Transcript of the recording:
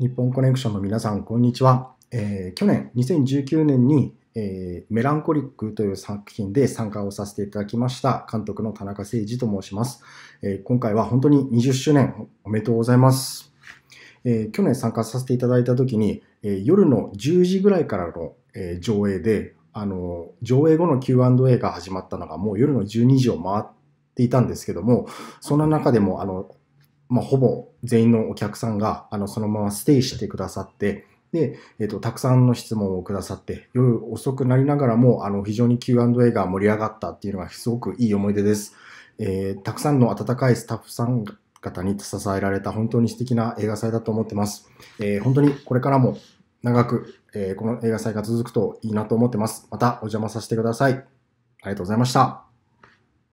日本コネクションの皆さん、こんにちは。えー、去年、2019年に、えー、メランコリックという作品で参加をさせていただきました監督の田中誠二と申します、えー、今回は本当に20周年おめでとうございます。え去年参加させていただいた時に、え夜の10時ぐらいからの、え上映で、あの、上映後の Q&A が始まったのがもう夜の12時を回っていたんですけども、そんな中でも、あの、まあ、ほぼ全員のお客さんが、あの、そのままステイしてくださって、で、えっ、ー、と、たくさんの質問をくださって、夜遅くなりながらも、あの、非常に Q&A が盛り上がったっていうのがすごくいい思い出です。えー、たくさんの温かいスタッフさん方に支えられた本当に素敵な映画祭だと思ってます。えー、本当にこれからも長く、えこの映画祭が続くといいなと思ってます。またお邪魔させてください。ありがとうございました。